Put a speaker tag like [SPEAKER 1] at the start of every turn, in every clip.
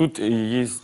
[SPEAKER 1] Тут есть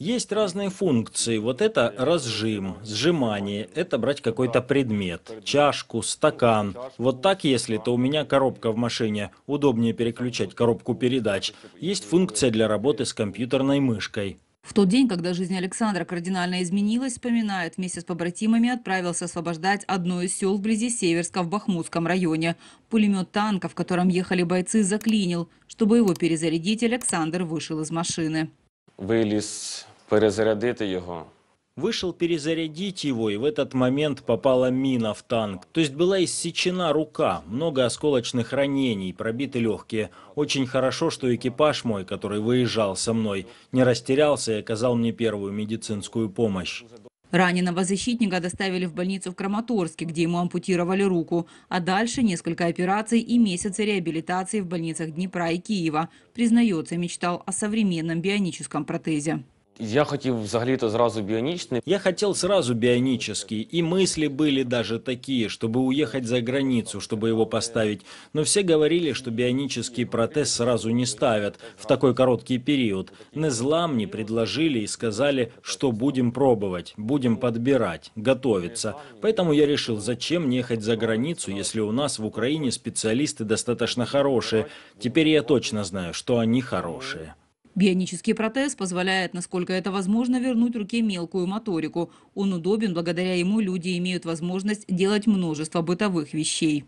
[SPEAKER 1] есть разные функции. Вот это разжим, сжимание, это брать какой-то предмет, чашку, стакан. Вот так, если, то у меня коробка в машине, удобнее переключать коробку передач. Есть функция для работы с компьютерной мышкой.
[SPEAKER 2] В тот день, когда жизнь Александра кардинально изменилась, вспоминает, вместе с побратимами отправился освобождать одно из сел вблизи Северска в Бахмутском районе. Пулемет танка, в котором ехали бойцы, заклинил. Чтобы его перезарядить, Александр вышел из машины.
[SPEAKER 1] Вылез перезарядить его. Вышел перезарядить его, и в этот момент попала мина в танк. То есть была иссечена рука, много осколочных ранений, пробиты легкие. Очень хорошо, что экипаж мой, который выезжал со мной, не растерялся и оказал мне первую медицинскую помощь.
[SPEAKER 2] Раненого защитника доставили в больницу в Краматорске, где ему ампутировали руку, а дальше несколько операций и месяцы реабилитации в больницах Днепра и Киева. Признается, мечтал о современном бионическом протезе.
[SPEAKER 1] Я хотел взагалі-то сразу бионичный. Я хотел сразу бионический, и мысли были даже такие, чтобы уехать за границу, чтобы его поставить. Но все говорили, что бионический протез сразу не ставят в такой короткий период. Не Незла мне предложили и сказали, что будем пробовать, будем подбирать, готовиться. Поэтому я решил, зачем мне ехать за границу, если у нас в Украине специалисты достаточно хорошие. Теперь я точно знаю, что они хорошие.
[SPEAKER 2] Бионический протез позволяет, насколько это возможно, вернуть руке мелкую моторику. Он удобен, благодаря ему люди имеют возможность делать множество бытовых вещей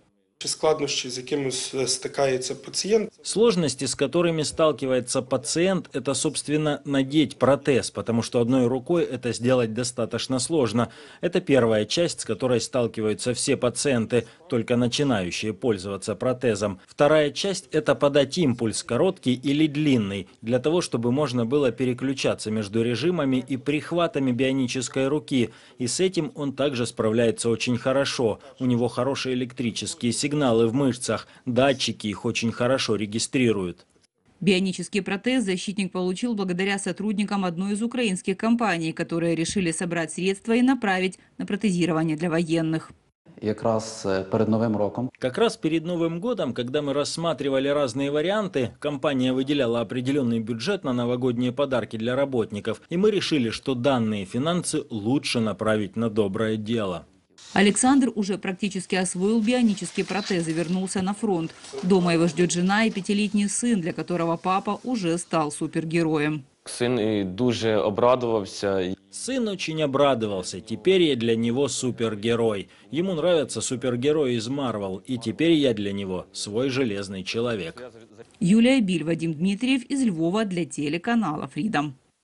[SPEAKER 1] складнощі, з якими стыкается пациент? Сложности, с которыми сталкивается пациент, это, собственно, надеть протез, потому что одной рукой это сделать достаточно сложно. Это первая часть, с которой сталкиваются все пациенты, только начинающие пользоваться протезом. Вторая часть – это подать импульс, короткий или длинный, для того, чтобы можно было переключаться между режимами и прихватами бионической руки. И с этим он также справляется очень хорошо. У него хорошие электрические сигналы сигналы в мышцах, датчики их очень хорошо регистрируют.
[SPEAKER 2] Бионический протез защитник получил благодаря сотрудникам одной из украинских компаний, которые решили собрать средства и направить на протезирование для военных.
[SPEAKER 1] Э, как раз перед Новым годом, когда мы рассматривали разные варианты, компания выделяла определенный бюджет на новогодние подарки для работников, и мы решили, что данные финансы лучше направить на доброе дело.
[SPEAKER 2] Александр уже практически освоил бионические протезы, вернулся на фронт. Дома его ждет жена и пятилетний сын, для которого папа уже
[SPEAKER 1] стал супергероем. Сын и дуже обрадовался. Сын очень обрадовался. Теперь я для него супергерой. Ему нравятся супергерои из Марвел. И теперь я для него свой железный человек.
[SPEAKER 2] Юлия Биль, Вадим Дмитриев из Львова для телеканала Freedom.